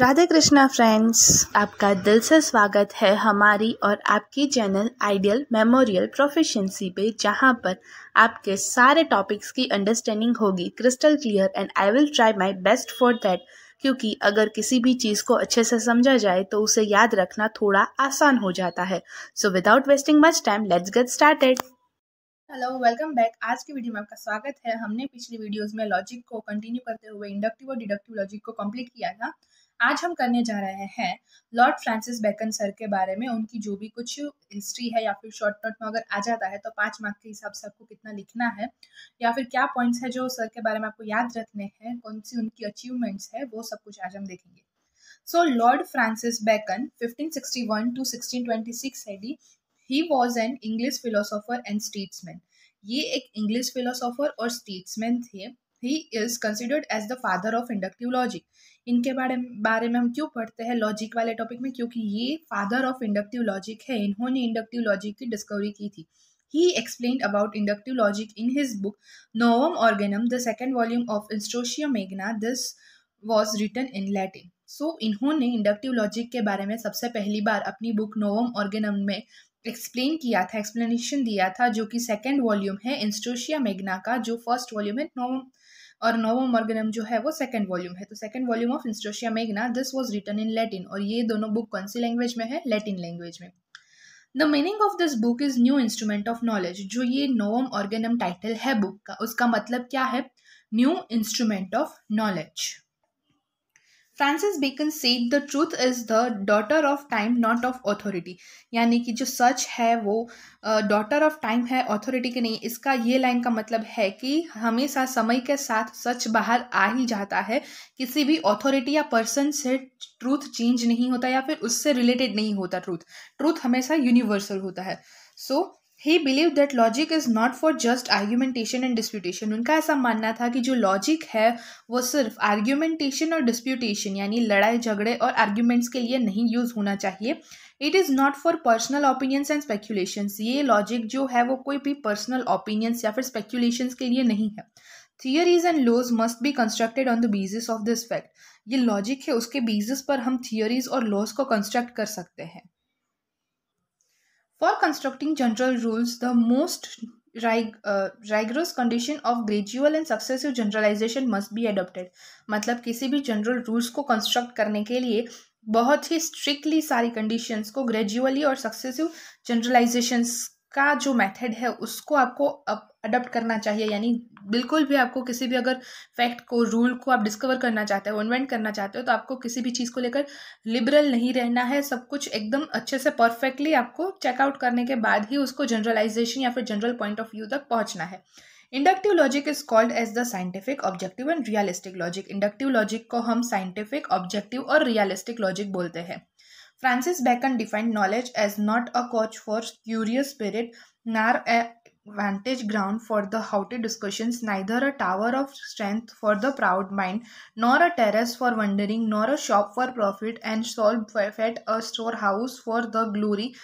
Radhe Krishna friends आपका दिल से स्वागत है हमारी और आपकी चैनल आइडियल मेमोरियल प्रोफिशिएंसी पे जहाँ पर आपके सारे टॉपिक्स की अंडरस्टैंडिंग होगी crystal clear and I will try my best for that क्योंकि अगर किसी भी चीज़ को अच्छे से समझा जाए तो उसे याद रखना थोड़ा आसान हो जाता है so without wasting much time let's get started hello welcome back आज की वीडियो में आपका स्वागत है हमने पिछली वीडियोस में लॉजिक को कंटिन्यू करते हुए इंडक्टिव और डिडक्टिव लॉजिक को कंप्लीट किया था आज हम करने जा रहे हैं लॉर्ड फ्रांसिस बेकन सर के बारे में उनकी जो भी कुछ हिस्ट्री है या फिर शॉर्ट नोट में अगर आ जाता है तो पांच मार्क के हिसाब से आपको कितना लिखना है या फिर क्या पॉइंट्स है जो सर के बारे में आपको याद रखने हैं कौन सी उनकी अचीवमेंट्स है वो सब कुछ आज हम देखेंगे so Lord Francis Bacon 1561 to 1626 twenty he was an English philosopher and statesman ये एक इंग्लिश फिलोसोफर और स्टेट्समैन थे he is considered as the father of inductive logic इनके बारे बारे में हम क्यों पढ़ते हैं लॉजिक वाले टॉपिक में क्योंकि ये फादर ऑफ इंडक्टिव लॉजिक है इन्होंने इंडक्टिव लॉजिक की डिस्कवरी की थी He explained about inductive logic in his book Novum Organum, the second volume of Instotia Magna. This was written in Latin. So so, इन्होंने inductive logic के बारे में सबसे पहली बार अपनी बुक नोवम ऑर्गेनम में एक्सप्लेन किया था एक्सप्लेनेशन दिया था जो कि सेकेंड वॉल्यूम है इंस्ट्रोशिया मेगना का जो फर्स्ट वॉल्यूम है नोवम और नोवम ऑर्गेनम जो है वो सेकंड वॉल्यूम है तो second volume of Instauratio Magna this was written in Latin और ये दोनों बुक कौन सी लैंग्वेज में है लैटिन लैंग्वेज में the meaning of this book is new instrument of knowledge जो ये नोवम ऑर्गेनम टाइटल है बुक का उसका मतलब क्या है new instrument of knowledge Francis Bacon said the truth is the daughter of time not of authority यानी कि जो सच है वो डॉटर ऑफ टाइम है अथॉरिटी के नहीं इसका ये लाइन का मतलब है कि हमेशा समय के साथ सच बाहर आ ही जाता है किसी भी अथॉरिटी या पर्सन से ट्रूथ चेंज नहीं होता या फिर उससे रिलेटेड नहीं होता ट्रूथ ट्रूथ हमेशा यूनिवर्सल होता है so so, he believe that logic is not for just argumentation and disputation उनका ऐसा मानना था कि जो लॉजिक है वो सिर्फ आर्ग्यूमेंटेशन और डिस्प्यूटेशन यानी लड़ाई झगड़े और आर्ग्यूमेंट्स के लिए नहीं यूज़ होना चाहिए it is not for personal opinions and speculations ये लॉजिक जो है वो कोई भी पर्सनल ओपिनियंस या फिर स्पेक्यूलेशंस के लिए नहीं है theories and laws must be constructed on the basis of this fact ये लॉजिक है उसके बेसिस पर हम थियोरीज और लॉज को कंस्ट्रक्ट कर सकते हैं For constructing general rules, the most rig, uh, rigorous condition of gradual and successive generalization must be adopted. मतलब किसी भी general rules को construct करने के लिए बहुत ही स्ट्रिक्टली सारी कंडीशंस को ग्रेजुअली और सक्सेसिव जनरलाइजेशंस का जो मेथड है उसको आपको अडप्ट करना चाहिए यानी बिल्कुल भी आपको किसी भी अगर फैक्ट को रूल को आप डिस्कवर करना चाहते हो इन्वेंट करना चाहते हो तो आपको किसी भी चीज़ को लेकर लिबरल नहीं रहना है सब कुछ एकदम अच्छे से परफेक्टली आपको चेकआउट करने के बाद ही उसको जनरलाइजेशन या फिर जनरल पॉइंट ऑफ व्यू तक पहुँचना है inductive logic is called as the scientific objective and realistic logic inductive logic को हम साइंटिफिक ऑब्जेक्टिव और रियलिस्टिक लॉजिक बोलते हैं Francis Bacon defined knowledge as not a couch for curious spirit, nor a vantage ground for the haughty discussions, neither a tower of strength for the proud mind, nor a terrace for wandering, nor a shop for profit and sole fed a storehouse for the glory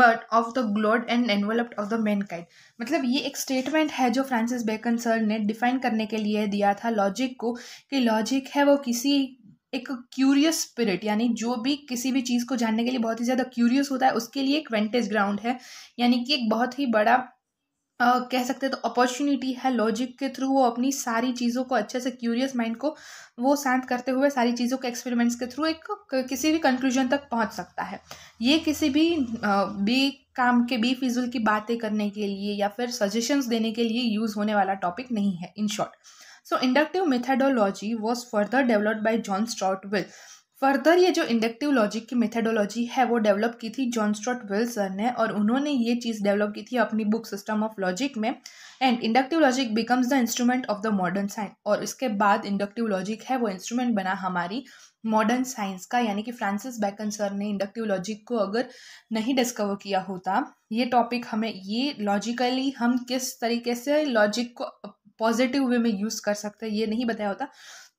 but of the glory and enveloped of the man काइंड मतलब ये एक statement है जो Francis Bacon sir ने define करने के लिए दिया था लॉजिक को कि लॉजिक है वो किसी एक क्यूरियस स्पिरिट यानी जो भी किसी भी चीज़ को जानने के लिए बहुत ही ज़्यादा क्यूरियस होता है उसके लिए एक वेंटेज ग्राउंड है यानी कि एक बहुत ही बड़ा आ, कह सकते हैं तो अपॉर्चुनिटी है लॉजिक के थ्रू वो अपनी सारी चीज़ों को अच्छे से क्यूरियस माइंड को वो शांत करते हुए सारी चीज़ों के एक्सपेरिमेंट्स के थ्रू एक किसी भी कंक्लूजन तक पहुंच सकता है ये किसी भी बे काम के बी फिजुल की बातें करने के लिए या फिर सजेशंस देने के लिए यूज़ होने वाला टॉपिक नहीं है in short so inductive methodology was further developed by John Stuart Mill further ये जो इंडक्टिव लॉजिक की मेथडोलॉजी है वो डेवलप की थी जॉन स्ट्रॉट विल सर ने और उन्होंने ये चीज़ डेवलप की थी अपनी बुक सिस्टम ऑफ लॉजिक में and inductive logic becomes the instrument of the modern science और इसके बाद इंडक्टिव लॉजिक है वो इंस्ट्रूमेंट बना हमारी मॉडर्न साइंस का यानी कि फ्रांसिस बैकन सर ने इंडक्टिव लॉजिक को अगर नहीं डिस्कवर किया होता ये टॉपिक हमें ये लॉजिकली हम किस तरीके से लॉजिक को पॉजिटिव वे में यूज़ कर सकते ये नहीं बताया होता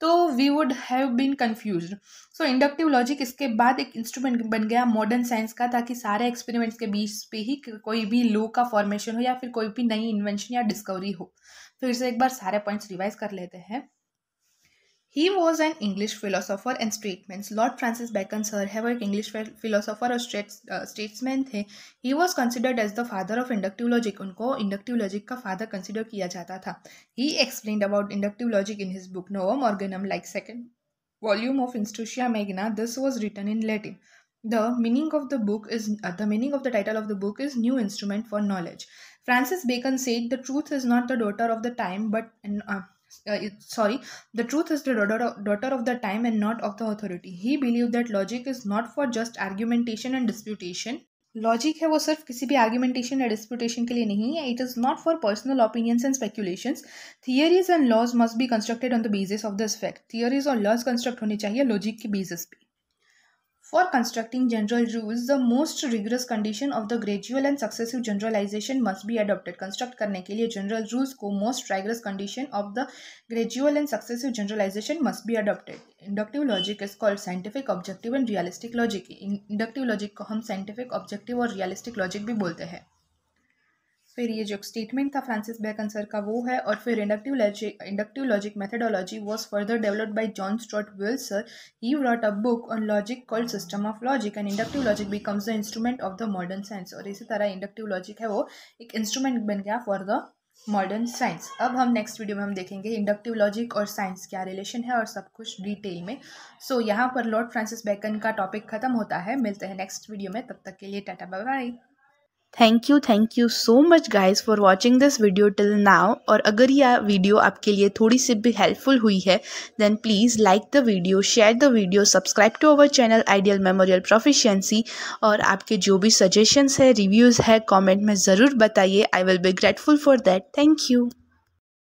तो we would have been confuse so inductive logic इसके बाद एक इंस्ट्रूमेंट बन गया मॉडर्न साइंस का ताकि सारे एक्सपेरिमेंट्स के बीच पे ही कोई भी लो का फॉर्मेशन हो या फिर कोई भी नई इन्वेंशन या डिस्कवरी हो फिर से एक बार सारे पॉइंट्स रिवाइज कर लेते हैं He was an English philosopher and statesman. Lord Francis Bacon, Sir Havok, English philosopher or uh, statesman थे. He was considered as the father of inductive logic. उनको inductive logic का father consider किया जाता था. He explained about inductive logic in his book Novum Organum, like second volume of Institutia Magna. This was written in Latin. The meaning of the book is uh, the meaning of the title of the book is New Instrument for Knowledge. Francis Bacon said the truth is not the daughter of the time, but uh, uh, sorry, the truth is the daughter of the time and not of the authority. He believed that logic is not for just argumentation and disputation. Logic है वो सिर्फ किसी भी argumentation या डिस्प्यूटेशन के लिए नहीं है it is not for personal opinions and speculation theories and laws must be constructed on the basis of this fact theories और लॉज कंस्ट्रक्ट होने चाहिए लॉजिक के बेसिस पे For constructing general rules, the most rigorous condition of the gradual and successive generalization must be adopted. Construct करने के लिए general rules को most rigorous condition of the gradual and successive generalization must be adopted. Inductive logic is called scientific, objective and realistic logic. Inductive logic को हम scientific, objective और realistic logic भी बोलते हैं फिर ये जो स्टेटमेंट था फ्रांसिस बैकन सर का वो है और फिर inductive logic inductive logic methodology was further developed by John Stuart Mill sir he wrote a book on logic called System of Logic and inductive logic becomes the instrument of the modern science और इसी तरह inductive logic है वो एक instrument बन गया for the modern science अब हम नेक्स्ट वीडियो में हम देखेंगे इंडक्टिव लॉजिक और साइंस क्या रिलेशन है और सब कुछ डिटेल में सो so, यहाँ पर लॉर्ड फ्रांसिस बैकन का टॉपिक खत्म होता है मिलते हैं नेक्स्ट वीडियो में तब तक के लिए tata bye bye thank you thank you so much guys for watching this video till now और अगर यह वीडियो आपके लिए थोड़ी सी भी हेल्पफुल हुई है then please like the video share the video subscribe to our channel Ideal Memorial Proficiency और आपके जो भी सजेशंस है रिव्यूज़ है कॉमेंट में ज़रूर बताइए I will be grateful for that thank you